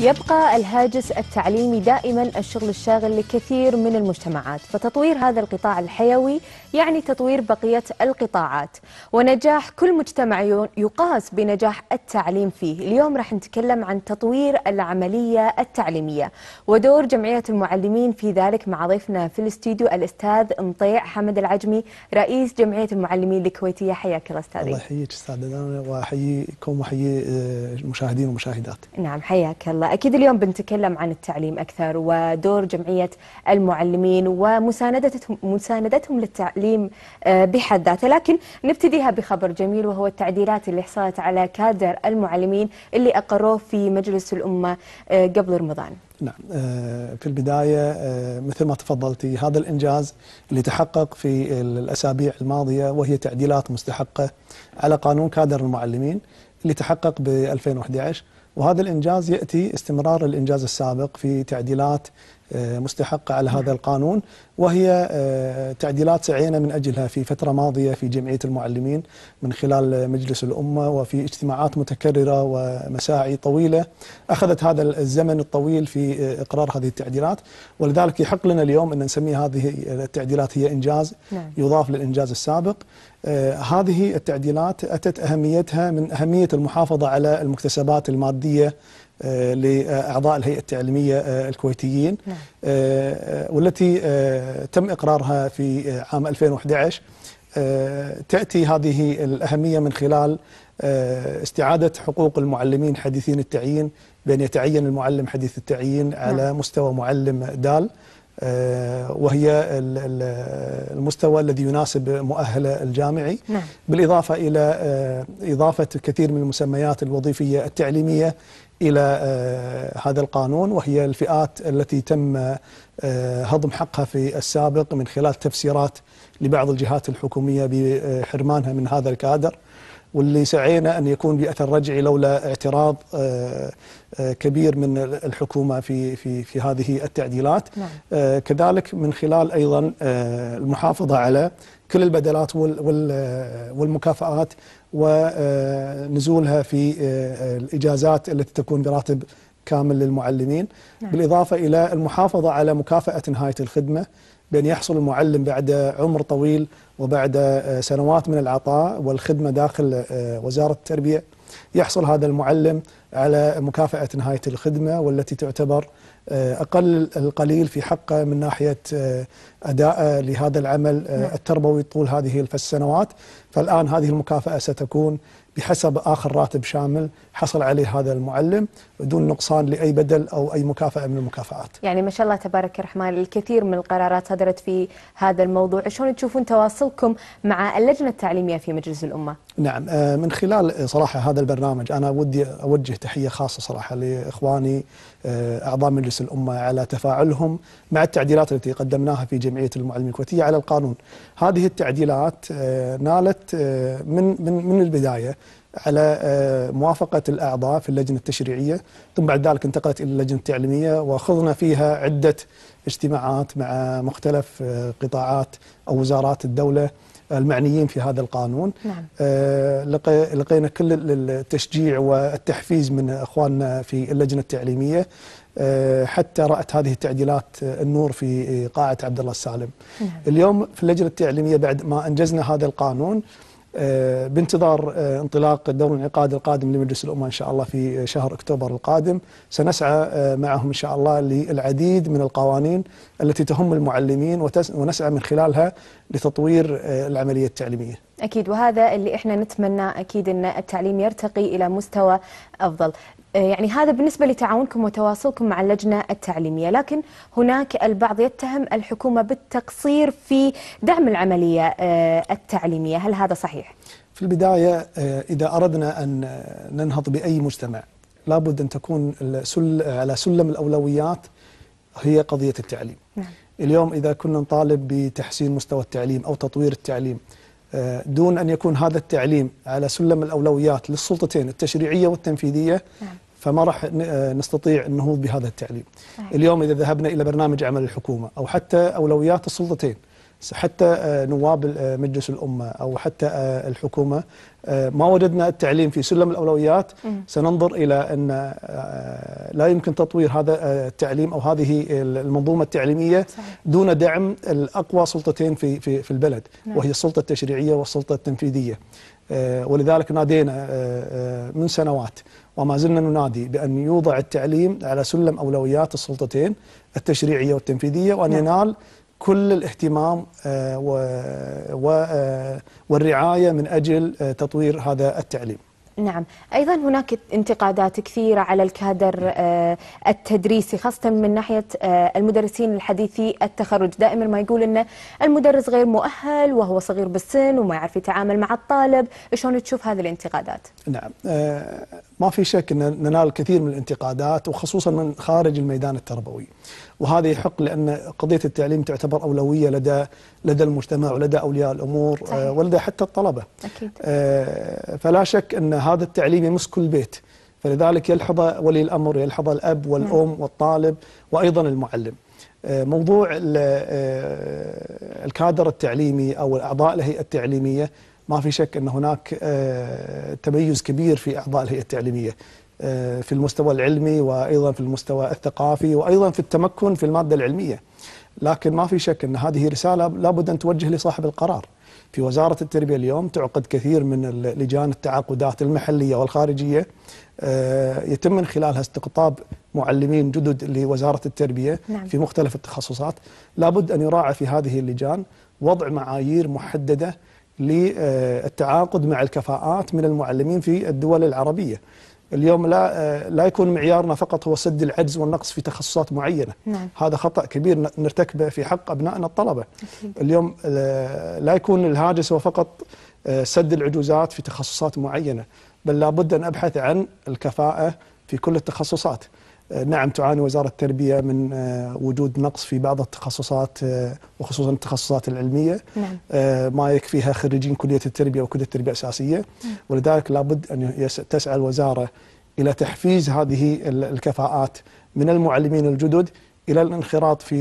يبقى الهاجس التعليمي دائما الشغل الشاغل لكثير من المجتمعات فتطوير هذا القطاع الحيوي يعني تطوير بقية القطاعات ونجاح كل مجتمع يقاس بنجاح التعليم فيه اليوم راح نتكلم عن تطوير العملية التعليمية ودور جمعية المعلمين في ذلك مع ضيفنا في الاستديو الأستاذ مطيع حمد العجمي رئيس جمعية المعلمين الكويتية حياك الله أستاذي الله يحييك أستاذ واحييكم واحيي آه، المشاهدين والمشاهدات نعم حياك الله أكيد اليوم بنتكلم عن التعليم أكثر ودور جمعية المعلمين ومساندتهم مساندتهم للتعليم آه، بحد ذاته لكن نبتديها بخبر جميل وهو التعديلات اللي حصلت على كادر المعلمين اللي أقروه في مجلس الأمة آه، قبل رمضان نعم آه، في البداية مثل ما تفضلتي هذا الإنجاز اللي تحقق في الأسابيع الماضية وهي تعديلات مستحقة على قانون كادر المعلمين اللي تحقق ب 2011 وهذا الإنجاز يأتي استمرار الإنجاز السابق في تعديلات آه، مستحقة على هذا القانون وهي آه، تعديلات سعينا من أجلها في فترة ماضية في جمعية المعلمين من خلال مجلس الأمة وفي اجتماعات متكررة ومساعي طويلة أخذت هذا الزمن الطويل في آه، إقرار هذه التعديلات ولذلك يحق لنا اليوم أن نسمي هذه التعديلات هي إنجاز نعم. يضاف للإنجاز السابق هذه التعديلات أتت أهميتها من أهمية المحافظة على المكتسبات المادية آه، لأعضاء الهيئة التعليمية آه، الكويتيين نعم. آه، والتي تم إقرارها في عام 2011 تأتي هذه الأهمية من خلال استعادة حقوق المعلمين حديثين التعيين بأن يتعين المعلم حديث التعيين نعم. على مستوى معلم دال وهي المستوى الذي يناسب مؤهله الجامعي نعم. بالإضافة إلى إضافة كثير من المسميات الوظيفية التعليمية إلى آه، هذا القانون وهي الفئات التي تم آه، هضم حقها في السابق من خلال تفسيرات لبعض الجهات الحكومية بحرمانها من هذا الكادر واللي سعينا أن يكون بأثر رجعي لولا اعتراض آه، كبير من الحكومه في في في هذه التعديلات نعم. آه، كذلك من خلال ايضا آه، المحافظه على كل البدلات آه، والمكافآت ونزولها في الاجازات التي تكون براتب كامل للمعلمين نعم. بالاضافه الى المحافظه على مكافاه نهايه الخدمه بأن يحصل المعلم بعد عمر طويل وبعد سنوات من العطاء والخدمة داخل وزارة التربية يحصل هذا المعلم على مكافأة نهاية الخدمة والتي تعتبر آه، أقل القليل في حقه من ناحية آه، أداء آه، لهذا العمل نعم. التربوي طول هذه السنوات فالآن هذه المكافأة ستكون بحسب آخر راتب شامل حصل عليه هذا المعلم بدون نقصان لأي بدل أو أي مكافأة من المكافآت يعني ما شاء الله تبارك الرحمن الكثير من القرارات صدرت في هذا الموضوع شلون تشوفون تواصلكم مع اللجنة التعليمية في مجلس الأمة نعم آه، من خلال صراحة هذا البرنامج أنا ودي أوجه تحية خاصة صراحة لإخواني آه، أعضاء مجلس الأمة على تفاعلهم مع التعديلات التي قدمناها في جمعية المعلمين الكويتية على القانون هذه التعديلات آه، نالت آه، من, من, من البداية على موافقة الأعضاء في اللجنة التشريعية ثم بعد ذلك انتقلت إلى اللجنة التعليمية وخضنا فيها عدة اجتماعات مع مختلف قطاعات أو وزارات الدولة المعنيين في هذا القانون نعم. آه، لقينا كل التشجيع والتحفيز من اخواننا في اللجنه التعليميه آه، حتى رأت هذه التعديلات النور في قاعة عبد الله السالم نعم. اليوم في اللجنة التعليمية بعد ما أنجزنا هذا القانون آه، بانتظار آه، انطلاق الدور الانعقاد القادم لمجلس الأمة إن شاء الله في شهر أكتوبر القادم سنسعى آه، معهم إن شاء الله للعديد من القوانين التي تهم المعلمين ونسعى من خلالها لتطوير العملية التعليمية أكيد وهذا اللي إحنا نتمنى أكيد أن التعليم يرتقي إلى مستوى أفضل آه، يعني هذا بالنسبة لتعاونكم وتواصلكم مع اللجنة التعليمية لكن هناك البعض يتهم الحكومة بالتقصير في دعم العملية آه، التعليمية هل هذا صحيح؟ في البداية آه، إذا أردنا أن ننهض بأي مجتمع لابد أن تكون على سلم الأولويات هي قضية التعليم نعم. اليوم إذا كنا نطالب بتحسين مستوى التعليم أو تطوير التعليم دون أن يكون هذا التعليم على سلم الأولويات للسلطتين التشريعية والتنفيذية نعم. فما راح آه، نستطيع النهوض بهذا التعليم اليوم إذا ذهبنا إلى برنامج عمل الحكومة أو حتى أولويات السلطتين حتى آه، نواب آه، مجلس الأمة أو حتى الحكومة ما وجدنا التعليم في سلم الأولويات سننظر إلى أن لا يمكن تطوير هذا التعليم أو هذه المنظومة التعليمية دون دعم الأقوى سلطتين في في البلد نعم. وهي السلطة التشريعية والسلطة التنفيذية آه، ولذلك نادينا آه، آه، من سنوات وما زلنا ننادي بأن يوضع التعليم على سلم أولويات السلطتين التشريعية والتنفيذية وأن نعم. ينال كل الاهتمام والرعاية من أجل تطوير هذا التعليم نعم أيضا هناك انتقادات كثيرة على الكادر آه، التدريسي خاصة من ناحية آه، المدرسين الحديثي التخرج دائما ما يقول أن المدرس غير مؤهل وهو صغير بالسن وما يعرف يتعامل مع الطالب شلون تشوف هذه الانتقادات نعم آه، ما في شك أن ننال كثير من الانتقادات وخصوصا من خارج الميدان التربوي وهذا يحق لأن قضية التعليم تعتبر أولوية لدى لدى المجتمع ولدى أولياء الأمور آه، صحيح. ولدى حتى الطلبة أكيد. آه، فلا شك أن هذا التعليم يمس كل بيت فلذلك يلحظ ولي الأمر يلحظ الأب والأم نعم. والطالب وأيضا المعلم آه، موضوع الكادر التعليمي أو الأعضاء الهيئة التعليمية ما في شك أن هناك تميز كبير في أعضاء الهيئة التعليمية في المستوى العلمي وايضا في المستوى الثقافي وايضا في التمكن في الماده العلميه. لكن ما في شك ان هذه رساله لابد ان توجه لصاحب القرار. في وزاره التربيه اليوم تعقد كثير من لجان التعاقدات المحليه والخارجيه آه، يتم من خلالها استقطاب معلمين جدد لوزاره التربيه نعم. في مختلف التخصصات، لابد ان يراعى في هذه اللجان وضع معايير محدده للتعاقد مع الكفاءات من المعلمين في الدول العربيه. اليوم لا آه، لا يكون معيارنا فقط هو سد العجز والنقص في تخصصات معينه نعم. هذا خطا كبير نرتكبه في حق ابنائنا الطلبه أكيد. اليوم آه، لا يكون الهاجس هو فقط آه، سد العجوزات في تخصصات معينه بل لابد ان ابحث عن الكفاءه في كل التخصصات آه، نعم تعاني وزارة التربية من آه، وجود نقص في بعض التخصصات آه، وخصوصا التخصصات العلمية نعم. ما يكفيها خريجين كلية التربية وكلية التربية الأساسية نعم. ولذلك لابد أن تسعى الوزارة إلى تحفيز هذه الكفاءات من المعلمين الجدد إلى الانخراط في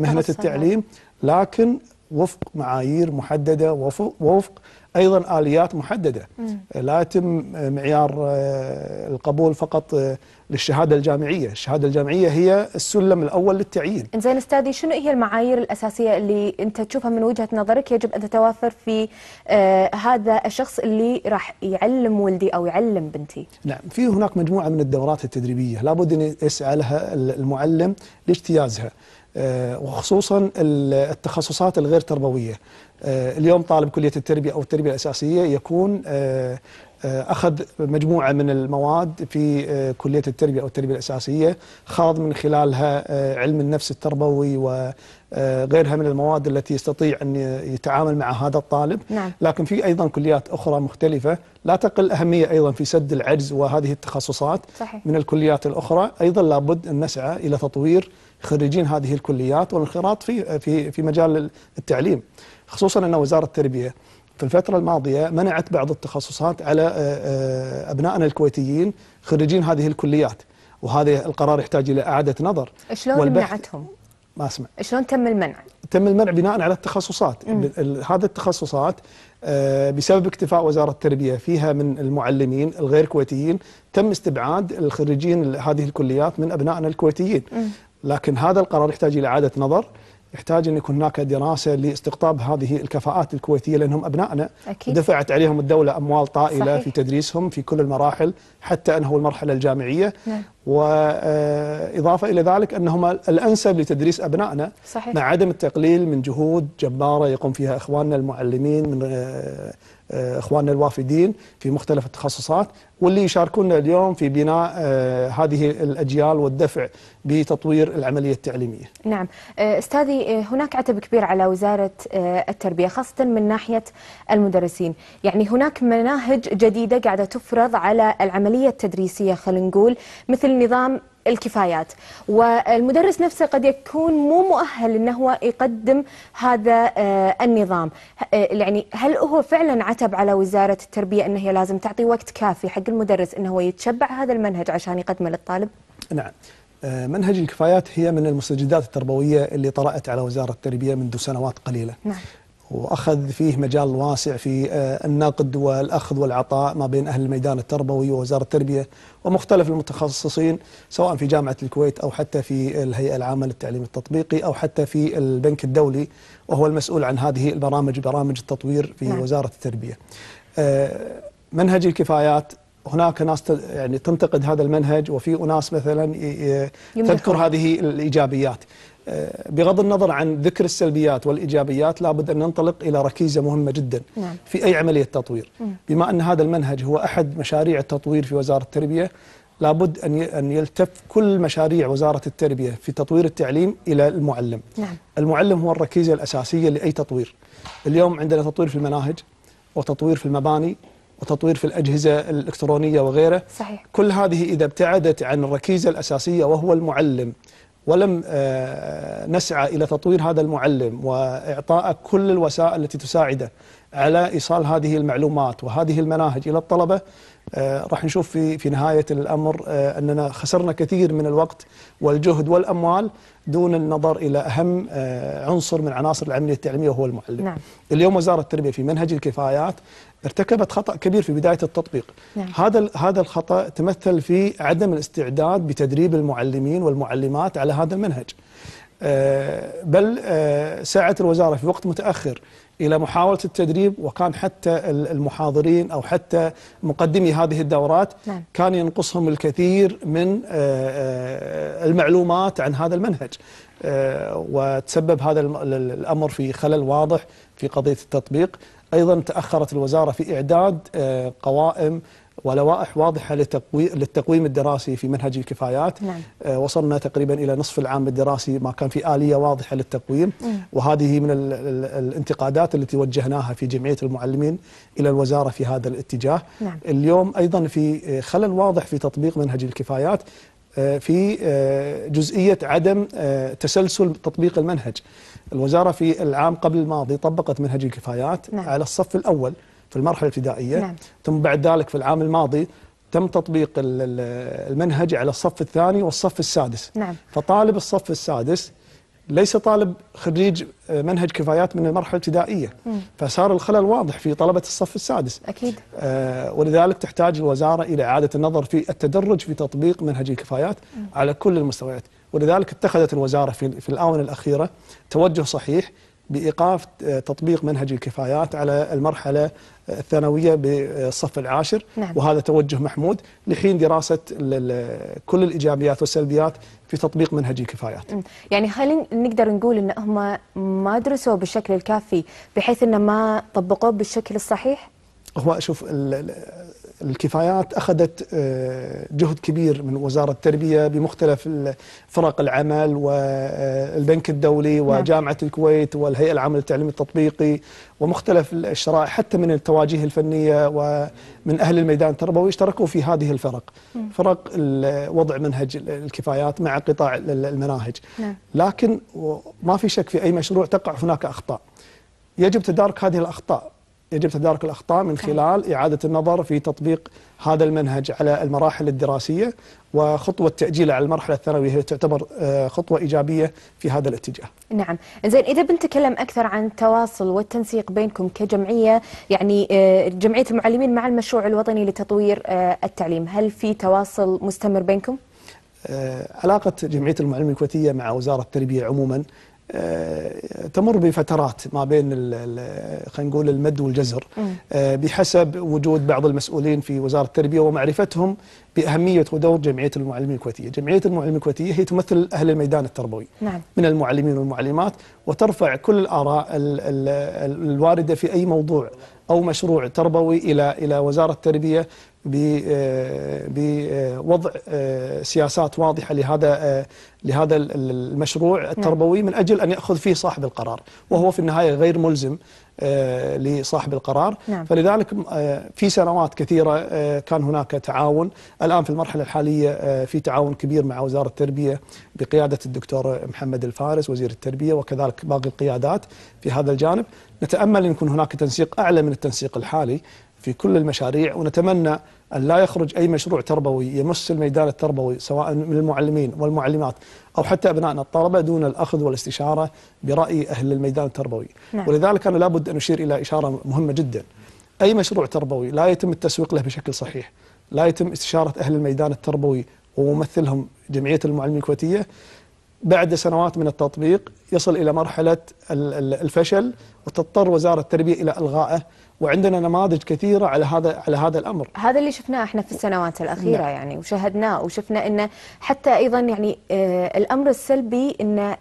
مهنة التعليم لكن وفق معايير محددة وفق, وفق أيضا آليات محددة مم. لا يتم معيار آه، القبول فقط آه، للشهادة الجامعية الشهادة الجامعية هي السلم الأول للتعيين إنزين أستاذي شنو هي المعايير الأساسية اللي أنت تشوفها من وجهة نظرك يجب أن تتوافر في آه هذا الشخص اللي راح يعلم ولدي أو يعلم بنتي نعم في هناك مجموعة من الدورات التدريبية لابد أن يسعى لها المعلم لاجتيازها آه، وخصوصا التخصصات الغير تربويه آه، اليوم طالب كليه التربيه او التربيه الاساسيه يكون آه، آه، اخذ مجموعه من المواد في آه، كليه التربيه او التربيه الاساسيه خاض من خلالها آه، علم النفس التربوي وغيرها من المواد التي يستطيع ان يتعامل مع هذا الطالب نعم. لكن في ايضا كليات اخرى مختلفه لا تقل اهميه ايضا في سد العجز وهذه التخصصات صحيح. من الكليات الاخرى ايضا لابد ان نسعى الى تطوير خريجين هذه الكليات والانخراط في في في مجال التعليم خصوصا ان وزاره التربيه في الفترة الماضية منعت بعض التخصصات على آه، آه، أبنائنا الكويتيين خريجين هذه الكليات وهذا القرار يحتاج إلى إعادة نظر شلون منعتهم؟ ما اسمع شلون تم المنع؟ تم المنع بناء على التخصصات هذه التخصصات آه، بسبب اكتفاء وزارة التربية فيها من المعلمين الغير كويتيين تم استبعاد الخريجين هذه الكليات من أبنائنا الكويتيين لكن هذا القرار يحتاج إلى إعادة نظر يحتاج أن يكون هناك دراسة لاستقطاب هذه الكفاءات الكويتية لأنهم أبنائنا أكيد. دفعت عليهم الدولة أموال طائلة صحيح. في تدريسهم في كل المراحل حتى أنهوا المرحلة الجامعية نعم. وإضافة آه، إلى ذلك أنهم الأنسب لتدريس أبنائنا صحيح. مع عدم التقليل من جهود جبارة يقوم فيها إخواننا المعلمين من آه، آه، إخواننا الوافدين في مختلف التخصصات واللي يشاركونا اليوم في بناء آه، هذه الأجيال والدفع بتطوير العملية التعليمية نعم آه، أستاذي هناك عتب كبير على وزارة التربية خاصة من ناحية المدرسين يعني هناك مناهج جديدة قاعدة تفرض على العملية التدريسية خلينا نقول مثل نظام الكفايات والمدرس نفسه قد يكون مو مؤهل أنه هو يقدم هذا آه، النظام آه، يعني هل هو فعلا عتب على وزارة التربية أنه هي لازم تعطي وقت كافي حق المدرس أنه هو يتشبع هذا المنهج عشان يقدمه للطالب نعم آه، منهج الكفايات هي من المستجدات التربوية اللي طرأت على وزارة التربية منذ سنوات قليلة نعم. واخذ فيه مجال واسع في آه، النقد والاخذ والعطاء ما بين اهل الميدان التربوي ووزاره التربيه ومختلف المتخصصين سواء في جامعه الكويت او حتى في الهيئه العامه للتعليم التطبيقي او حتى في البنك الدولي وهو المسؤول عن هذه البرامج برامج التطوير في نعم. وزاره التربيه. آه، منهج الكفايات هناك ناس يعني تنتقد هذا المنهج وفي اناس مثلا تذكر هذه الايجابيات آه، بغض النظر عن ذكر السلبيات والإيجابيات لابد أن ننطلق إلى ركيزة مهمة جدا نعم. في أي عملية تطوير بما أن هذا المنهج هو أحد مشاريع التطوير في وزارة التربية لابد أن أن يلتف كل مشاريع وزارة التربية في تطوير التعليم إلى المعلم نعم. المعلم هو الركيزة الأساسية لأي تطوير اليوم عندنا تطوير في المناهج وتطوير في المباني وتطوير في الأجهزة الإلكترونية وغيره صحيح. كل هذه إذا ابتعدت عن الركيزة الأساسية وهو المعلم ولم آه، نسعى إلى تطوير هذا المعلم وإعطاء كل الوسائل التي تساعده على إيصال هذه المعلومات وهذه المناهج إلى الطلبة آه، راح نشوف في في نهاية الأمر آه، أننا خسرنا كثير من الوقت والجهد والأموال دون النظر إلى أهم عنصر من عناصر العملية التعليمية وهو المعلم نعم. اليوم وزارة التربية في منهج الكفايات ارتكبت خطأ كبير في بداية التطبيق نعم. هذا هذا الخطأ تمثل في عدم الاستعداد بتدريب المعلمين والمعلمات على هذا المنهج آه، بل آه، سعت الوزارة في وقت متأخر إلى محاولة التدريب وكان حتى المحاضرين أو حتى مقدمي هذه الدورات نعم. كان ينقصهم الكثير من آه، المعلومات عن هذا المنهج وتسبب هذا الأمر في خلل واضح في قضية التطبيق أيضا تأخرت الوزارة في إعداد آه، قوائم ولوائح واضحة للتقويم الدراسي في منهج الكفايات نعم. آه، وصلنا تقريبا إلى نصف العام الدراسي ما كان في آلية واضحة للتقويم وهذه من الانتقادات التي وجهناها في جمعية المعلمين إلى الوزارة في هذا الاتجاه نعم. اليوم أيضا في خلل واضح في تطبيق منهج الكفايات آه، في آه، جزئية عدم آه، تسلسل تطبيق المنهج الوزارة في العام قبل الماضي طبقت منهج الكفايات نعم. على الصف الأول في المرحلة الابتدائية نعم. ثم بعد ذلك في العام الماضي تم تطبيق المنهج على الصف الثاني والصف السادس نعم. فطالب الصف السادس ليس طالب خريج آه، منهج كفايات من المرحله الابتدائيه فصار الخلل واضح في طلبه الصف السادس اكيد آه ولذلك تحتاج الوزاره الى اعاده النظر في التدرج في تطبيق منهج الكفايات مم. على كل المستويات ولذلك اتخذت الوزاره في, في الاونه الاخيره توجه صحيح بايقاف تطبيق منهج الكفايات على المرحله الثانويه بالصف العاشر نعم. وهذا توجه محمود لحين دراسه كل الايجابيات والسلبيات في تطبيق منهج الكفايات. يعني هل نقدر نقول ان هم ما درسوا بالشكل الكافي بحيث ان ما طبقوه بالشكل الصحيح؟ هو شوف الكفايات اخذت آه، جهد كبير من وزاره التربيه بمختلف فرق العمل والبنك آه، الدولي نعم. وجامعه الكويت والهيئه العامه للتعليم التطبيقي ومختلف الشرائح حتى من التواجيه الفنيه ومن اهل الميدان التربوي اشتركوا في هذه الفرق فرق وضع منهج الكفايات مع قطاع المناهج نعم. لكن ما في شك في اي مشروع تقع هناك اخطاء يجب تدارك هذه الاخطاء يجب تدارك الأخطاء من خلال إعادة النظر في تطبيق هذا المنهج على المراحل الدراسية وخطوة تاجيل على المرحلة الثانوية هي تعتبر آه، خطوة إيجابية في هذا الاتجاه نعم زين إذا بنتكلم أكثر عن التواصل والتنسيق بينكم كجمعية يعني آه، جمعية المعلمين مع المشروع الوطني لتطوير آه، التعليم هل في تواصل مستمر بينكم؟ علاقة جمعية المعلمين الكويتية مع وزارة التربية عموما آه، تمر بفترات ما بين خلينا نقول المد والجزر آه، بحسب وجود بعض المسؤولين في وزاره التربيه ومعرفتهم باهميه ودور جمعيه المعلمين الكويتيه، جمعيه المعلمين الكويتيه هي تمثل اهل الميدان التربوي نعم. من المعلمين والمعلمات وترفع كل الاراء الوارده في اي موضوع او مشروع تربوي الى الى وزاره التربيه بوضع آه، آه، آه، سياسات واضحه لهذا لهذا المشروع نعم. التربوي من اجل ان ياخذ فيه صاحب القرار، وهو في النهايه غير ملزم لصاحب القرار نعم. فلذلك في سنوات كثيرة كان هناك تعاون الآن في المرحلة الحالية في تعاون كبير مع وزارة التربية بقيادة الدكتور محمد الفارس وزير التربية وكذلك باقي القيادات في هذا الجانب نتأمل أن يكون هناك تنسيق أعلى من التنسيق الحالي في كل المشاريع ونتمنى أن لا يخرج أي مشروع تربوي يمس الميدان التربوي سواء من المعلمين والمعلمات أو حتى أبنائنا الطلبة دون الأخذ والاستشارة برأي أهل الميدان التربوي نعم. ولذلك أنا لابد أن أشير إلى إشارة مهمة جدا أي مشروع تربوي لا يتم التسويق له بشكل صحيح لا يتم استشارة أهل الميدان التربوي وممثلهم جمعية المعلمين الكويتية بعد سنوات من التطبيق يصل إلى مرحلة الفشل وتضطر وزارة التربية إلى إلغائه وعندنا نماذج كثيره على هذا على هذا الامر. هذا اللي شفناه احنا في السنوات الاخيره نعم. يعني وشهدناه وشفنا انه حتى ايضا يعني آه الامر السلبي ان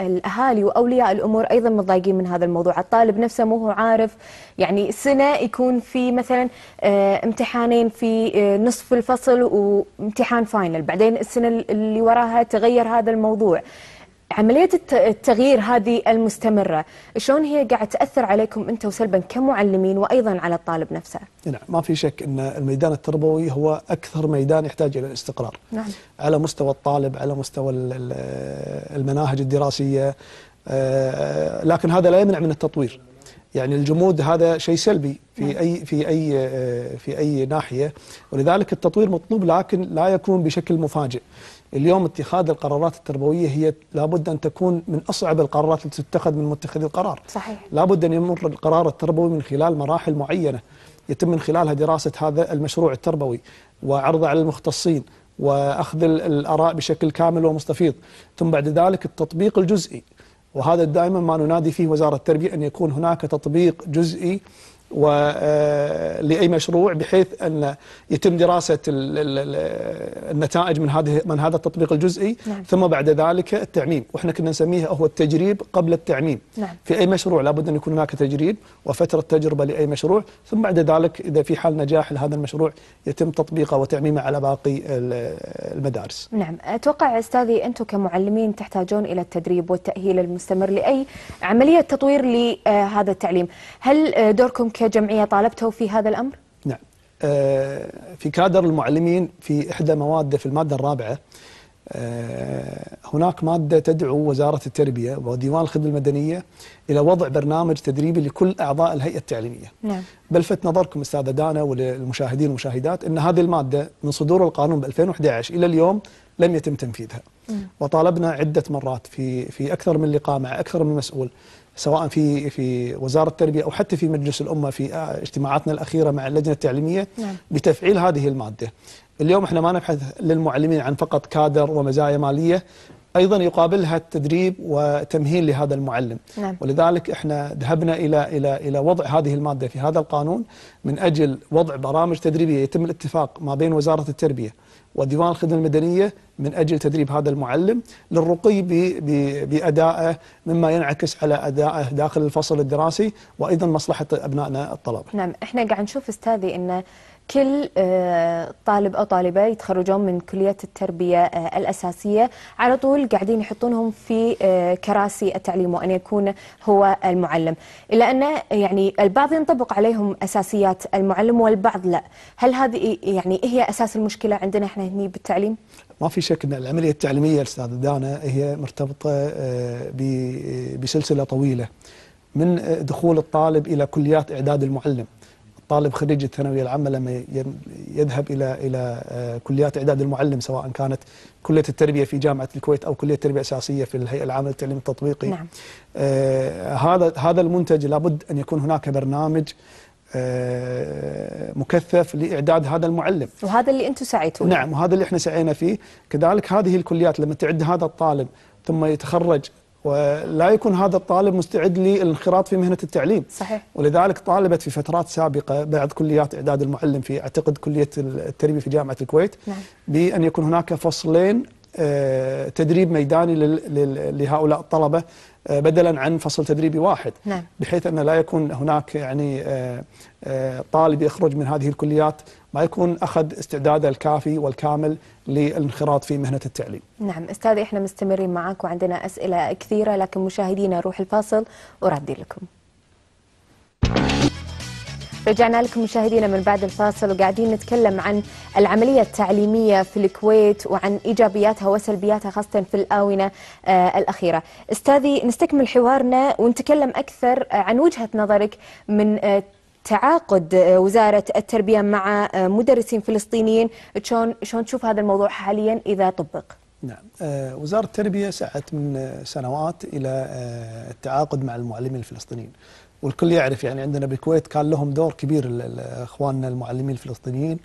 الاهالي واولياء الامور ايضا متضايقين من هذا الموضوع، الطالب نفسه مو هو عارف يعني سنه يكون في مثلا آه امتحانين في آه نصف الفصل وامتحان فاينل، بعدين السنه اللي وراها تغير هذا الموضوع. عملية التغيير هذه المستمرة شلون هي قاعد تأثر عليكم أنت وسلبا كمعلمين وأيضا على الطالب نفسه نعم ما في شك أن الميدان التربوي هو أكثر ميدان يحتاج إلى الاستقرار نعم. على مستوى الطالب على مستوى المناهج الدراسية آه، لكن هذا لا يمنع من التطوير يعني الجمود هذا شيء سلبي في نعم. اي في اي آه، في اي ناحيه ولذلك التطوير مطلوب لكن لا يكون بشكل مفاجئ اليوم اتخاذ القرارات التربويه هي لابد ان تكون من اصعب القرارات التي تتخذ من متخذي القرار. صحيح. لابد ان يمر القرار التربوي من خلال مراحل معينه يتم من خلالها دراسه هذا المشروع التربوي وعرضه على المختصين واخذ الاراء بشكل كامل ومستفيض، ثم بعد ذلك التطبيق الجزئي وهذا دائما ما ننادي فيه وزاره التربيه ان يكون هناك تطبيق جزئي ولأي آه، مشروع بحيث أن يتم دراسة النتائج من هذه من هذا التطبيق الجزئي نعم. ثم بعد ذلك التعميم وإحنا كنا نسميها هو التجريب قبل التعميم نعم. في أي مشروع لابد أن يكون هناك تجريب وفترة تجربة لأي مشروع ثم بعد ذلك إذا في حال نجاح لهذا المشروع يتم تطبيقه وتعميمه على باقي المدارس نعم أتوقع أستاذي أنتم كمعلمين تحتاجون إلى التدريب والتأهيل المستمر لأي عملية تطوير لهذا التعليم هل دوركم ك كجمعية طالبتوا في هذا الأمر؟ نعم آه، في كادر المعلمين في إحدى مواده في المادة الرابعة آه، هناك مادة تدعو وزارة التربية وديوان الخدمة المدنية إلى وضع برنامج تدريبي لكل أعضاء الهيئة التعليمية نعم. بلفت نظركم أستاذة دانا وللمشاهدين والمشاهدات أن هذه المادة من صدور القانون ب 2011 إلى اليوم لم يتم تنفيذها وطالبنا عدة مرات في في أكثر من لقاء مع أكثر من مسؤول سواء في في وزاره التربيه او حتى في مجلس الامه في آه، اجتماعاتنا الاخيره مع اللجنه التعليميه نعم. لتفعيل هذه الماده. اليوم احنا ما نبحث للمعلمين عن فقط كادر ومزايا ماليه، أيضا يقابلها التدريب وتمهيل لهذا المعلم نعم. ولذلك إحنا ذهبنا إلى, إلى, إلى وضع هذه المادة في هذا القانون من أجل وضع برامج تدريبية يتم الاتفاق ما بين وزارة التربية وديوان الخدمة المدنية من أجل تدريب هذا المعلم للرقي بأدائه مما ينعكس على أدائه داخل الفصل الدراسي وأيضا مصلحة أبنائنا الطلبة نعم إحنا قاعد نشوف أستاذي انه كل آه، طالب أو طالبة يتخرجون من كلية التربية آه، الأساسية على طول قاعدين يحطونهم في آه، كراسي التعليم وأن يكون هو المعلم إلا أن يعني البعض ينطبق عليهم أساسيات المعلم والبعض لا هل هذه يعني إيه هي أساس المشكلة عندنا إحنا هنا بالتعليم؟ ما في شك ان العمليه التعليميه استاذ دانا هي مرتبطه بسلسله طويله من دخول الطالب الى كليات اعداد المعلم طالب خريج الثانويه العامه لما يذهب الى الى آه، كليات اعداد المعلم سواء كانت كليه التربيه في جامعه الكويت او كليه التربيه الاساسيه في الهيئه العامه للتعليم التطبيقي نعم. آه، هذا هذا المنتج لابد ان يكون هناك برنامج آه، مكثف لاعداد هذا المعلم. وهذا اللي انتم سعيتوا نعم وهذا اللي احنا سعينا فيه، كذلك هذه الكليات لما تعد هذا الطالب ثم يتخرج ولا يكون هذا الطالب مستعد للانخراط في مهنه التعليم صحيح ولذلك طالبت في فترات سابقه بعد كليات اعداد المعلم في اعتقد كليه التربيه في جامعه الكويت نعم. بان يكون هناك فصلين آه، تدريب ميداني لهؤلاء الطلبة آه، بدلا عن فصل تدريبي واحد نعم. بحيث أن لا يكون هناك يعني آه، طالب يخرج من هذه الكليات ما يكون أخذ استعداده الكافي والكامل للانخراط في مهنة التعليم نعم أستاذ إحنا مستمرين معك وعندنا أسئلة كثيرة لكن مشاهدينا روح الفاصل وردي لكم رجعنا لكم مشاهدينا من بعد الفاصل وقاعدين نتكلم عن العملية التعليمية في الكويت وعن إيجابياتها وسلبياتها خاصة في الآونة آه، الأخيرة أستاذي نستكمل حوارنا ونتكلم أكثر آه، عن وجهة نظرك من آه، تعاقد وزارة التربية مع مدرسين فلسطينيين شلون شلون تشوف هذا الموضوع حاليا إذا طبق نعم وزارة التربية سعت من سنوات إلى التعاقد مع المعلمين الفلسطينيين والكل يعرف يعني عندنا بالكويت كان لهم دور كبير اخواننا المعلمين الفلسطينيين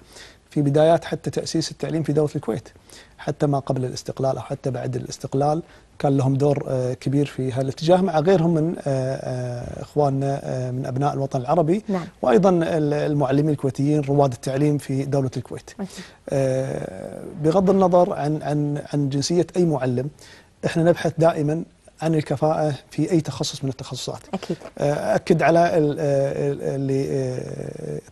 في بدايات حتى تاسيس التعليم في دوله الكويت حتى ما قبل الاستقلال او حتى بعد الاستقلال كان لهم دور آه، كبير في هذا الاتجاه مع غيرهم من آه، آه، اخواننا من ابناء الوطن العربي نعم. وايضا المعلمين الكويتيين رواد التعليم في دوله الكويت. بغض النظر عن عن عن جنسيه اي معلم احنا نبحث دائما عن الكفاءة في أي تخصص من التخصصات أكيد آه، أكد على آه، آه، اللي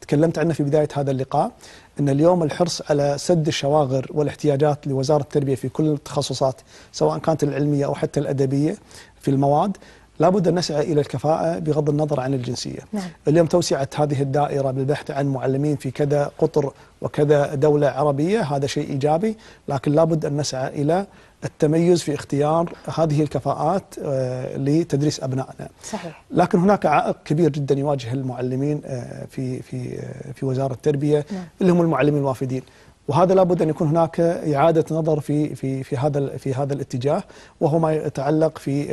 تكلمت عنه في بداية هذا اللقاء أن اليوم الحرص على سد الشواغر والاحتياجات لوزارة التربية في كل التخصصات سواء كانت العلمية أو حتى الأدبية في المواد لابد أن نسعى إلى الكفاءة بغض النظر عن الجنسية نعم. اليوم توسعة هذه الدائرة بالبحث عن معلمين في كذا قطر وكذا دولة عربية هذا شيء إيجابي لكن لابد أن نسعى إلى التميز في اختيار هذه الكفاءات آه، لتدريس ابنائنا. صحيح. لكن هناك عائق كبير جدا يواجه المعلمين آه، في في آه، في وزاره التربيه نعم. اللي هم المعلمين الوافدين. وهذا لابد ان يكون هناك اعاده نظر في في في هذا في هذا الاتجاه وهو ما يتعلق في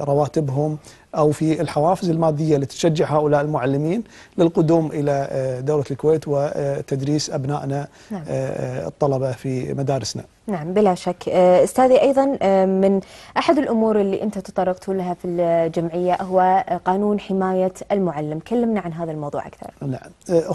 رواتبهم أو في الحوافز المادية اللي تشجع هؤلاء المعلمين للقدوم إلى آه، دولة الكويت وتدريس أبنائنا نعم. آه، آه، الطلبة في مدارسنا نعم بلا شك أستاذي أيضا من أحد الأمور اللي أنت تطرقت لها في الجمعية هو قانون حماية المعلم كلمنا عن هذا الموضوع أكثر نعم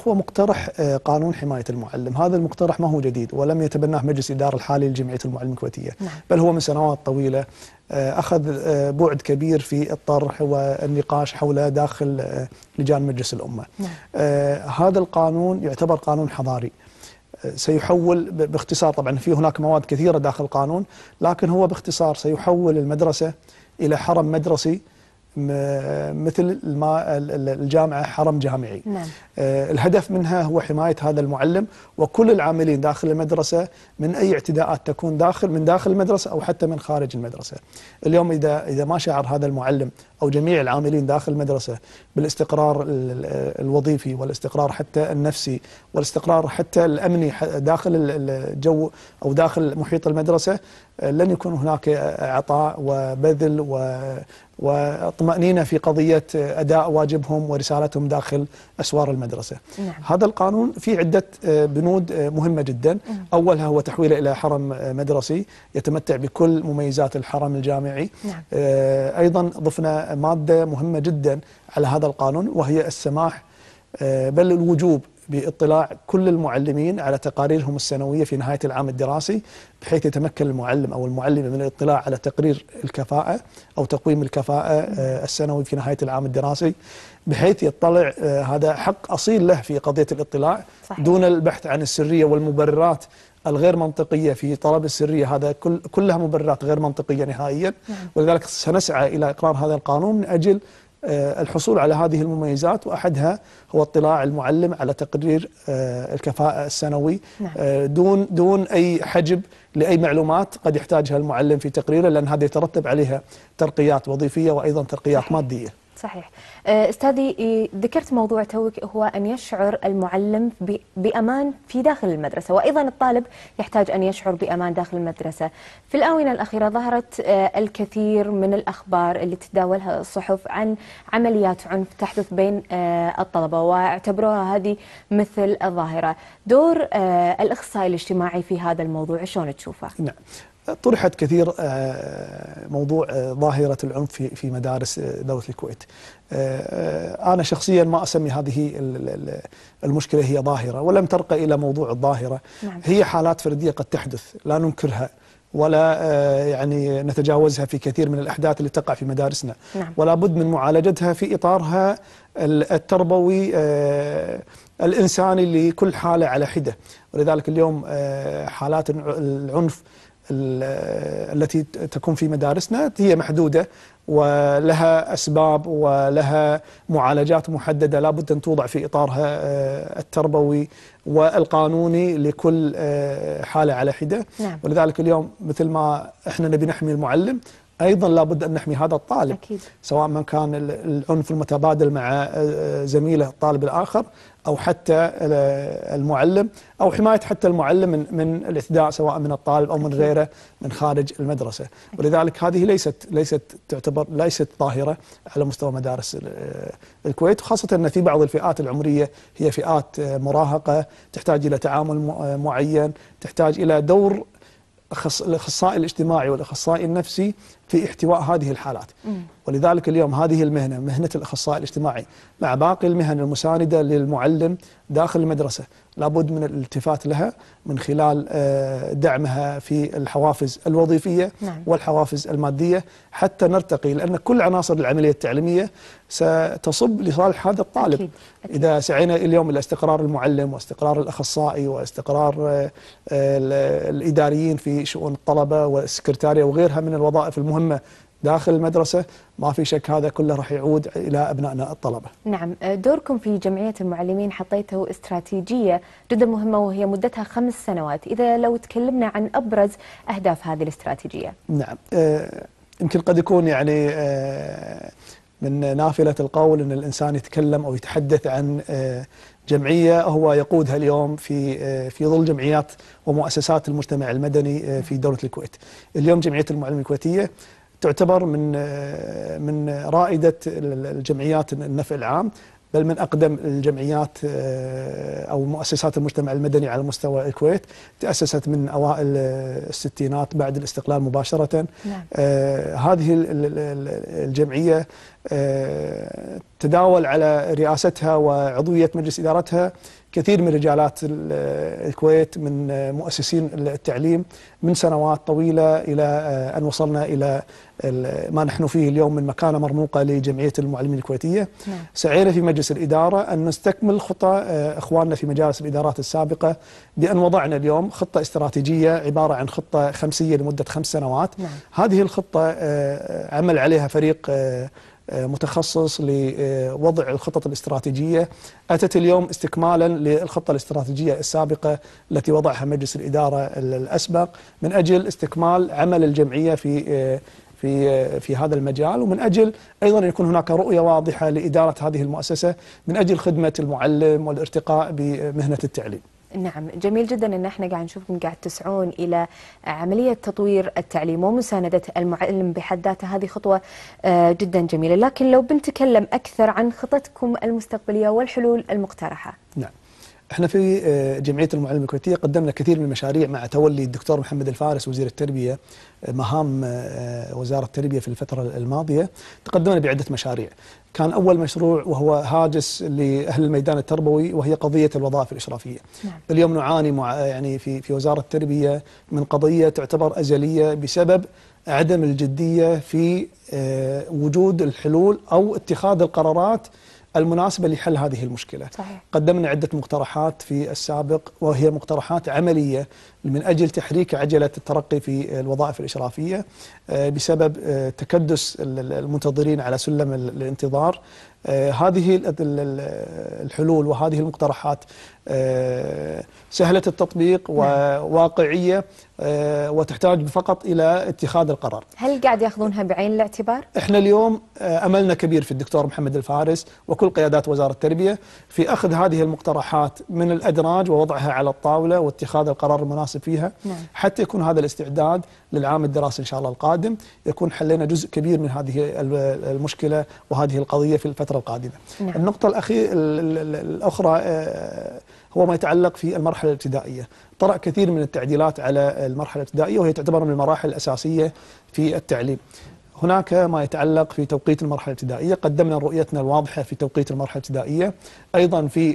هو مقترح قانون حماية المعلم هذا المقترح ما هو جديد ولم يتبناه مجلس الاداره الحالي لجمعية المعلم الكويتية نعم. بل هو من سنوات طويلة آه، أخذ آه، بعد كبير في الطرح والنقاش حول داخل آه، لجان مجلس الأمة نعم. هذا القانون يعتبر قانون حضاري سيحول باختصار طبعا في هناك مواد كثيرة داخل القانون لكن هو باختصار سيحول المدرسة إلى حرم مدرسي مثل الجامعة حرم جامعي نعم. آه، الهدف منها هو حماية هذا المعلم وكل العاملين داخل المدرسة من أي اعتداءات تكون داخل من داخل المدرسة أو حتى من خارج المدرسة اليوم إذا, إذا ما شعر هذا المعلم أو جميع العاملين داخل المدرسة بالاستقرار الوظيفي والاستقرار حتى النفسي والاستقرار حتى الأمني داخل الجو أو داخل محيط المدرسة لن يكون هناك عطاء وبذل وطمأنينة في قضية أداء واجبهم ورسالتهم داخل أسوار المدرسة نعم. هذا القانون في عدة آه، بنود آه، مهمة جدا نعم. أولها هو تحويله إلى حرم آه، مدرسي يتمتع بكل مميزات الحرم الجامعي نعم. أيضا ضفنا مادة مهمة جدا على هذا القانون وهي السماح بل الوجوب باطلاع كل المعلمين على تقاريرهم السنوية في نهاية العام الدراسي بحيث يتمكن المعلم أو المعلمة من الاطلاع على تقرير الكفاءة أو تقويم الكفاءة آه، السنوي في نهاية العام الدراسي بحيث يطلع آه، هذا حق أصيل له في قضية الاطلاع صحيح. دون البحث عن السرية والمبررات الغير منطقيه في طلب السريه هذا كل كلها مبررات غير منطقيه نهائيا نعم. ولذلك سنسعى الى اقرار هذا القانون من اجل آه، الحصول على هذه المميزات واحدها هو اطلاع المعلم على تقرير آه، الكفاءه السنوي نعم. آه، دون دون اي حجب لاي معلومات قد يحتاجها المعلم في تقريره لان هذا يترتب عليها ترقيات وظيفيه وايضا ترقيات ماديه صحيح آه، استاذي ذكرت موضوع توك هو ان يشعر المعلم بامان في داخل المدرسه وايضا الطالب يحتاج ان يشعر بامان داخل المدرسه في الاونه الاخيره ظهرت آه، الكثير من الاخبار اللي تتداولها الصحف عن عمليات عنف تحدث بين آه، الطلبه واعتبروها هذه مثل الظاهره دور الاخصائي الاجتماعي في هذا الموضوع شلون تشوفه نعم طرحت كثير آه، موضوع آه، ظاهرة العنف في مدارس آه، دولة الكويت أنا شخصيا ما أسمي هذه المشكلة هي ظاهرة ولم ترقى إلى موضوع الظاهرة نعم. هي حالات فردية قد تحدث لا ننكرها ولا يعني نتجاوزها في كثير من الأحداث اللي تقع في مدارسنا نعم. ولا بد من معالجتها في إطارها التربوي الإنساني لكل حالة على حدة ولذلك اليوم حالات العنف التي تكون في مدارسنا هي محدودة ولها أسباب ولها معالجات محددة لابد أن توضع في إطارها آه، التربوي والقانوني لكل آه، حالة على حدة نعم. ولذلك اليوم مثل ما إحنا نبي نحمي المعلم ايضا لابد ان نحمي هذا الطالب أكيد. سواء من كان العنف المتبادل مع آه، زميله الطالب الاخر أو حتى المعلم أو نعم. حماية حتى المعلم من, من الإثداء سواء من الطالب أو من غيره من خارج المدرسة ولذلك هذه ليست ليست تعتبر ليست ظاهرة على مستوى مدارس الكويت وخاصه أن في بعض الفئات العمرية هي فئات مراهقة تحتاج إلى تعامل معين تحتاج إلى دور الاخصائي الاجتماعي والاخصائي النفسي في احتواء هذه الحالات ولذلك اليوم هذه المهنة مهنة الأخصائي الاجتماعي مع باقي المهن المساندة للمعلم داخل المدرسة لابد من الالتفات لها من خلال آه، دعمها في الحوافز الوظيفية نعم. والحوافز المادية حتى نرتقي لأن كل عناصر العملية التعليمية ستصب لصالح هذا الطالب أكيد. أكيد. إذا سعينا اليوم إلى استقرار المعلم واستقرار الأخصائي واستقرار آه، الإداريين في شؤون الطلبة والسكرتارية وغيرها من الوظائف المهمة داخل المدرسة ما في شك هذا كله راح يعود إلى أبنائنا الطلبة نعم دوركم في جمعية المعلمين حطيته استراتيجية جدا مهمة وهي مدتها خمس سنوات إذا لو تكلمنا عن أبرز أهداف هذه الاستراتيجية نعم آه، يمكن قد يكون يعني آه، من نافلة القول أن الإنسان يتكلم أو يتحدث عن آه، جمعية هو يقودها اليوم في في ظل جمعيات ومؤسسات المجتمع المدني في دولة الكويت اليوم جمعية المعلمين الكويتية تعتبر من من رائده الجمعيات النفع العام بل من اقدم الجمعيات او مؤسسات المجتمع المدني على مستوى الكويت تاسست من اوائل الستينات بعد الاستقلال مباشره نعم. آه، هذه الجمعيه آه، تداول على رئاستها وعضويه مجلس ادارتها كثير من رجالات الكويت من مؤسسين التعليم من سنوات طويلة إلى آه، أن وصلنا إلى ما نحن فيه اليوم من مكانة مرموقة لجمعية المعلمين الكويتية نعم. سعينا في مجلس الإدارة أن نستكمل خطى آه، إخواننا في مجالس الإدارات السابقة بأن وضعنا اليوم خطة استراتيجية عبارة عن خطة خمسية لمدة خمس سنوات نعم. هذه الخطة آه، عمل عليها فريق آه، متخصص لوضع الخطط الاستراتيجية أتت اليوم استكمالا للخطة الاستراتيجية السابقة التي وضعها مجلس الإدارة الأسبق من أجل استكمال عمل الجمعية في آه، في آه، في هذا المجال ومن اجل ايضا ان يكون هناك رؤيه واضحه لاداره هذه المؤسسه من اجل خدمه المعلم والارتقاء بمهنه التعليم. نعم جميل جدا ان احنا قاعد نشوفكم قاعد تسعون الى عمليه تطوير التعليم ومسانده المعلم بحد ذاته هذه خطوه آه، جدا جميله لكن لو بنتكلم اكثر عن خطتكم المستقبليه والحلول المقترحه نعم احنا في آه، جمعيه المعلم الكويتيه قدمنا كثير من المشاريع مع تولي الدكتور محمد الفارس وزير التربيه آه، مهام آه، وزاره التربيه في الفتره الماضيه تقدمنا بعده مشاريع كان اول مشروع وهو هاجس لاهل الميدان التربوي وهي قضيه الوظائف الاشرافيه نعم. اليوم نعاني مع يعني في في وزاره التربيه من قضيه تعتبر ازليه بسبب عدم الجديه في وجود الحلول او اتخاذ القرارات المناسبة لحل هذه المشكلة صحيح. قدمنا عدة مقترحات في السابق وهي مقترحات عملية من أجل تحريك عجلة الترقي في الوظائف الإشرافية آه، بسبب آه، تكدس المنتظرين على سلم الانتظار آه، هذه الحلول وهذه المقترحات سهلة التطبيق وواقعية نعم. وتحتاج فقط إلى اتخاذ القرار هل قاعد يأخذونها بعين الاعتبار؟ إحنا اليوم أملنا كبير في الدكتور محمد الفارس وكل قيادات وزارة التربية في أخذ هذه المقترحات من الأدراج ووضعها على الطاولة واتخاذ القرار المناسب الدراسة فيها نعم. حتى يكون هذا الاستعداد للعام الدراسي إن شاء الله القادم يكون حلينا جزء كبير من هذه المشكلة وهذه القضية في الفترة القادمة نعم. النقطة الأخيرة الأخرى آه، هو ما يتعلق في المرحلة الابتدائية طرأ كثير من التعديلات على المرحلة الابتدائية وهي تعتبر من المراحل الأساسية في التعليم هناك ما يتعلق في توقيت المرحلة الابتدائية قدمنا رؤيتنا الواضحة في توقيت المرحلة الابتدائية أيضا في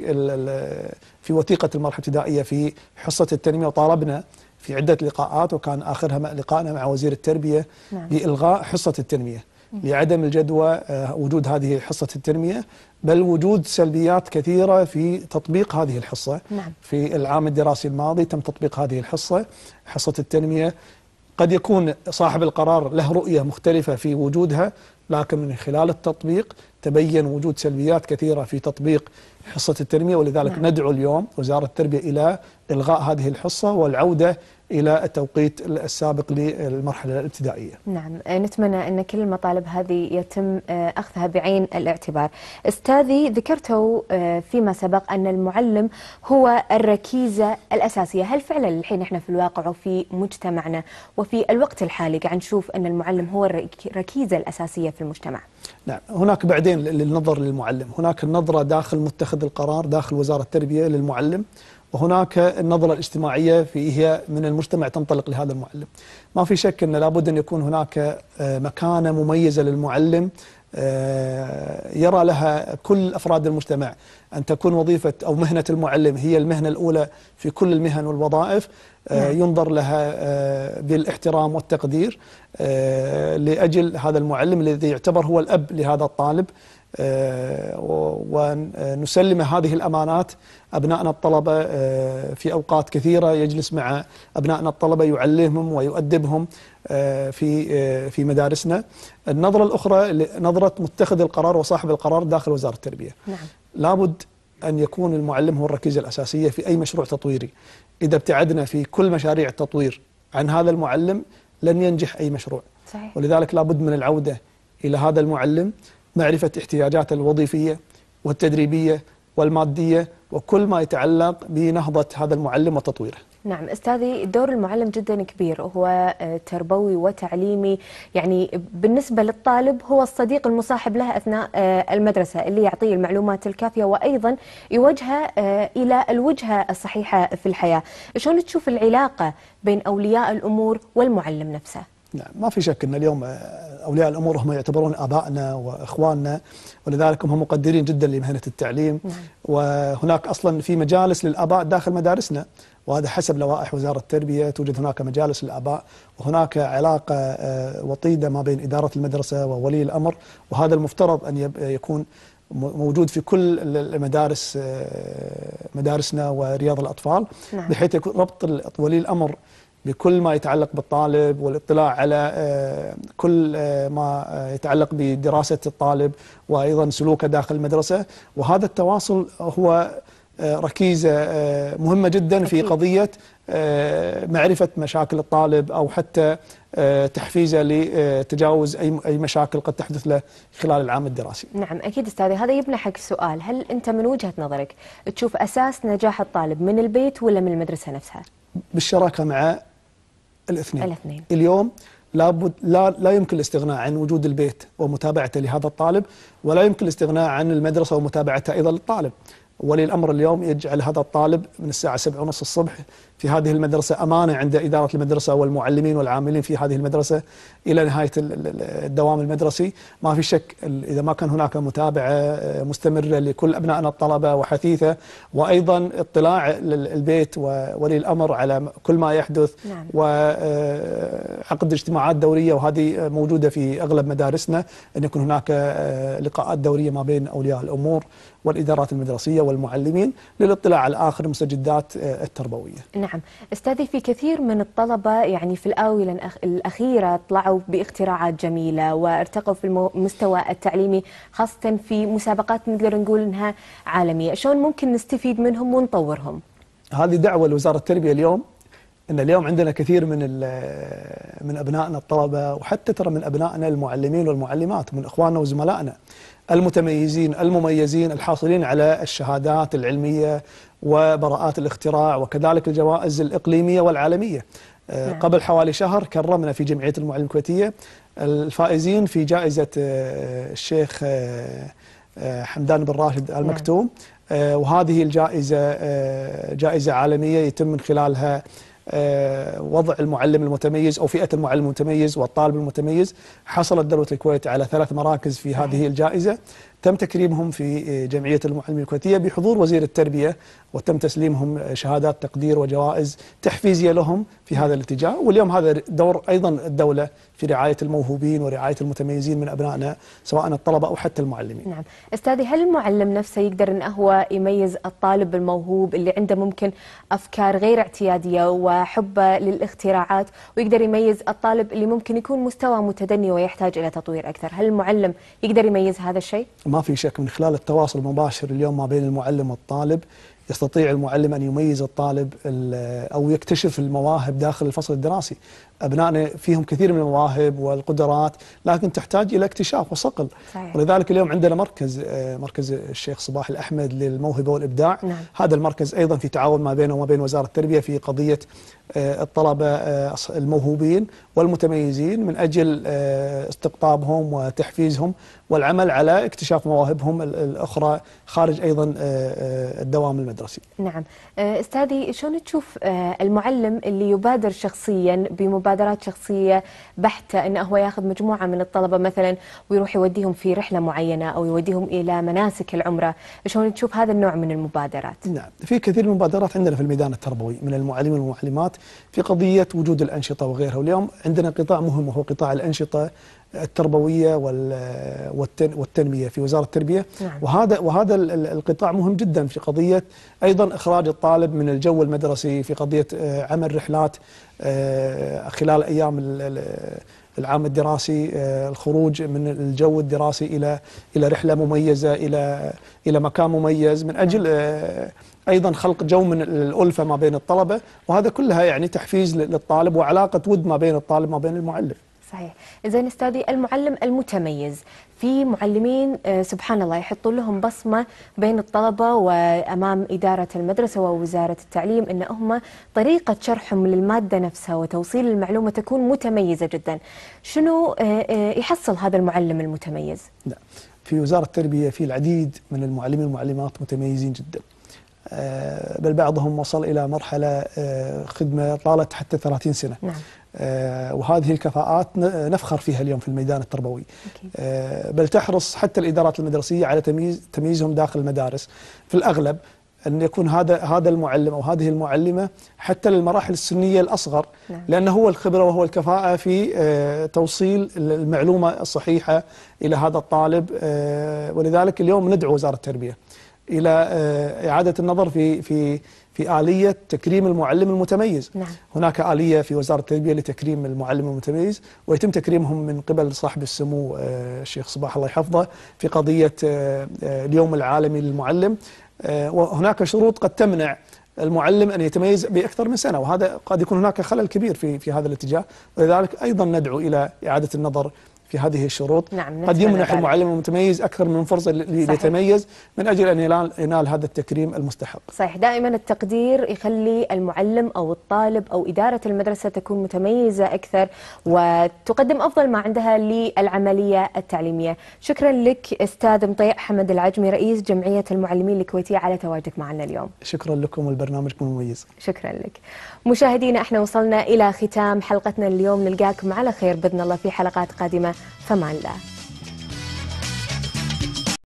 في وثيقة المرحلة الابتدائية في حصة التنمية وطالبنا في عدة لقاءات وكان آخرها لقائنا مع وزير التربية نعم. بإلغاء حصة التنمية لعدم الجدوى آه، وجود هذه حصة التنمية بل وجود سلبيات كثيرة في تطبيق هذه الحصة نعم. في العام الدراسي الماضي تم تطبيق هذه الحصة حصة التنمية قد يكون صاحب القرار له رؤية مختلفة في وجودها لكن من خلال التطبيق تبين وجود سلبيات كثيرة في تطبيق حصة التنمية ولذلك نعم. ندعو اليوم وزارة التربية إلى إلغاء هذه الحصة والعودة إلى التوقيت السابق للمرحلة الابتدائية نعم آه، نتمنى أن كل المطالب هذه يتم آه، أخذها بعين الاعتبار أستاذي ذكرتوا آه، فيما سبق أن المعلم هو الركيزة الأساسية هل فعلا الحين إحنا في الواقع وفي مجتمعنا وفي الوقت الحالي قاعد نشوف أن المعلم هو الركيزة الأساسية في المجتمع نعم هناك بعدين للنظر للمعلم هناك النظرة داخل متخذ القرار داخل وزارة التربية للمعلم وهناك النظرة الاجتماعية في هي من المجتمع تنطلق لهذا المعلم ما في شك أن لابد أن يكون هناك آه، مكانة مميزة للمعلم آه، يرى لها كل أفراد المجتمع أن تكون وظيفة أو مهنة المعلم هي المهنة الأولى في كل المهن والوظائف آه، نعم. ينظر لها بالاحترام والتقدير لأجل هذا المعلم الذي يعتبر هو الأب لهذا الطالب ونسلم هذه الأمانات أبنائنا الطلبة آه، في أوقات كثيرة يجلس مع أبنائنا الطلبة يعلمهم ويؤدبهم آه، في آه، في مدارسنا النظرة الأخرى نظرة متخذ القرار وصاحب القرار داخل وزارة التربية نعم. لابد أن يكون المعلم هو الركيزة الأساسية في أي مشروع تطويري إذا ابتعدنا في كل مشاريع التطوير عن هذا المعلم لن ينجح أي مشروع صحيح. ولذلك لابد من العودة إلى هذا المعلم معرفة احتياجات الوظيفية والتدريبية والمادية وكل ما يتعلق بنهضة هذا المعلم وتطويره نعم استاذي دور المعلم جدا كبير هو آه، تربوي وتعليمي يعني بالنسبه للطالب هو الصديق المصاحب له اثناء آه، المدرسه اللي يعطيه المعلومات الكافيه وايضا يوجهه آه، الى الوجهه الصحيحه في الحياه، شلون تشوف العلاقه بين اولياء الامور والمعلم نفسه؟ نعم ما في شك أن اليوم آه، أولياء الأمور هم يعتبرون أبائنا وإخواننا ولذلك هم مقدرين جدا لمهنة التعليم نعم. وهناك أصلا في مجالس للآباء داخل مدارسنا وهذا حسب لوائح وزارة التربية توجد هناك مجالس للآباء وهناك علاقة آه، وطيدة ما بين إدارة المدرسة وولي الأمر وهذا المفترض أن يكون موجود في كل المدارس آه، مدارسنا ورياض الأطفال نعم. بحيث يكون ربط ولي الأمر بكل ما يتعلق بالطالب والاطلاع على آه، كل آه، ما آه، يتعلق بدراسة الطالب وأيضا سلوكه داخل المدرسة وهذا التواصل هو ركيزة مهمة جدا في قضية معرفة مشاكل الطالب أو حتى تحفيزه لتجاوز أي اي مشاكل قد تحدث له خلال العام الدراسي نعم أكيد أستاذي هذا حق سؤال هل أنت من وجهة نظرك تشوف أساس نجاح الطالب من البيت ولا من المدرسة نفسها؟ بالشراكة مع الاثنين, الاثنين. اليوم لابد لا لا يمكن الاستغناء عن وجود البيت ومتابعته لهذا الطالب ولا يمكن الاستغناء عن المدرسه ومتابعتها ايضا للطالب ولي الأمر اليوم يجعل هذا الطالب من الساعة 7:30 الصبح في هذه المدرسة أمانة عند إدارة المدرسة والمعلمين والعاملين في هذه المدرسة إلى نهاية الدوام المدرسي ما في شك إذا ما كان هناك متابعة آه، مستمرة لكل أبنائنا الطلبة وحثيثة وأيضا اطلاع البيت وولي الأمر على كل ما يحدث نعم. وعقد آه، اجتماعات دورية وهذه موجودة في أغلب مدارسنا أن يكون هناك آه، لقاءات دورية ما بين أولياء الأمور والإدارات المدرسية والمعلمين للاطلاع على آخر المستجدات آه، التربوية نعم أستاذي في كثير من الطلبة يعني في الآونة الأخيرة طلعوا باختراعات جميلة وارتقوا في المستوى التعليمي خاصة في مسابقات نقدر نقول أنها عالمية شلون ممكن نستفيد منهم ونطورهم هذه دعوة لوزارة التربية اليوم ان اليوم عندنا كثير من من ابنائنا الطلبه وحتى ترى من ابنائنا المعلمين والمعلمات من اخواننا وزملائنا المتميزين المميزين الحاصلين على الشهادات العلمية وبراءات الاختراع وكذلك الجوائز الإقليمية والعالمية آه، نعم. قبل حوالي شهر كرمنا في جمعية المعلم الكويتية الفائزين في جائزة آه، الشيخ آه، حمدان بن راشد نعم. المكتوم وهذه الجائزة جائزة عالمية يتم من خلالها آه، وضع المعلم المتميز أو فئة المعلم المتميز والطالب المتميز حصلت دولة الكويت على ثلاث مراكز في هذه الجائزة تم تكريمهم في جمعية المعلمين الكويتية بحضور وزير التربية وتم تسليمهم شهادات تقدير وجوائز تحفيزيه لهم في هذا الاتجاه واليوم هذا دور ايضا الدوله في رعايه الموهوبين ورعايه المتميزين من ابنائنا سواء الطلبه او حتى المعلمين. نعم، استاذي هل المعلم نفسه يقدر ان هو يميز الطالب الموهوب اللي عنده ممكن افكار غير اعتياديه وحبه للاختراعات ويقدر يميز الطالب اللي ممكن يكون مستوى متدني ويحتاج الى تطوير اكثر، هل المعلم يقدر يميز هذا الشيء؟ ما في شك من خلال التواصل المباشر اليوم ما بين المعلم والطالب يستطيع المعلم أن يميز الطالب أو يكتشف المواهب داخل الفصل الدراسي أبنائنا فيهم كثير من المواهب والقدرات لكن تحتاج إلى اكتشاف وصقل صحيح. ولذلك اليوم عندنا مركز آه، مركز الشيخ صباح الأحمد للموهبة والإبداع نعم. هذا المركز أيضا في تعاون ما بينه وما بين وزارة التربية في قضية آه، الطلبة آه، الموهوبين والمتميزين من أجل آه، استقطابهم وتحفيزهم والعمل على اكتشاف مواهبهم الأخرى خارج أيضا الدوام المدرسي نعم أستاذي شلون تشوف المعلم اللي يبادر شخصيا بمبادرات شخصية بحتة أنه هو ياخذ مجموعة من الطلبة مثلا ويروح يوديهم في رحلة معينة أو يوديهم إلى مناسك العمرة شلون تشوف هذا النوع من المبادرات نعم في كثير من المبادرات عندنا في الميدان التربوي من المعلمين والمعلمات في قضية وجود الأنشطة وغيرها واليوم عندنا قطاع مهم وهو قطاع الأنشطة التربويه والتنميه في وزاره التربيه نعم. وهذا وهذا القطاع مهم جدا في قضيه ايضا اخراج الطالب من الجو المدرسي في قضيه آه، عمل رحلات آه، خلال ايام العام الدراسي آه، الخروج من الجو الدراسي الى الى رحله مميزه الى الى مكان مميز من اجل نعم. أيضا خلق جو من الألفة ما بين الطلبة وهذا كلها يعني تحفيز للطالب وعلاقة ود ما بين الطالب ما بين المعلم صحيح زين استاذي المعلم المتميز في معلمين آه، سبحان الله يحطون لهم بصمه بين الطلبه وامام اداره المدرسه ووزاره التعليم ان هم طريقه شرحهم للماده نفسها وتوصيل المعلومه تكون متميزه جدا. شنو آه، آه، يحصل هذا المعلم المتميز؟ لا في وزاره التربيه في العديد من المعلمين والمعلمات متميزين جدا. آه، بل بعضهم وصل إلى مرحلة آه، خدمة طالت حتى 30 سنة نعم. آه، وهذه الكفاءات نفخر فيها اليوم في الميدان التربوي بل تحرص حتى الإدارات المدرسية على تمييز تمييزهم داخل المدارس في الأغلب أن يكون هذا هذا المعلم أو هذه المعلمة حتى للمراحل السنية الأصغر نعم. لأنه هو الخبرة وهو الكفاءة في توصيل المعلومة الصحيحة إلى هذا الطالب ولذلك اليوم ندعو وزارة التربية إلى آه، إعادة النظر في في في آلية تكريم المعلم المتميز نعم. هناك آلية في وزارة التربية لتكريم المعلم المتميز ويتم تكريمهم من قبل صاحب السمو آه، الشيخ صباح الله يحفظه في قضية آه، اليوم العالمي للمعلم وهناك شروط قد تمنع المعلم ان يتميز باكثر من سنه وهذا قد يكون هناك خلل كبير في في هذا الاتجاه ولذلك ايضا ندعو الى اعاده النظر في هذه الشروط نعم قد يمنح المعلم المتميز أكثر من فرصة ليتميز من أجل أن ينال هذا التكريم المستحق صحيح دائما التقدير يخلي المعلم أو الطالب أو إدارة المدرسة تكون متميزة أكثر وتقدم أفضل ما عندها للعملية التعليمية شكرا لك أستاذ مطيع حمد العجمي رئيس جمعية المعلمين الكويتية على تواجدك معنا اليوم شكرا لكم ولبرنامجكم المميز شكرا لك مشاهدينا احنا وصلنا إلى ختام حلقتنا اليوم نلقاكم على خير بإذن الله في حلقات قادمة فمان الله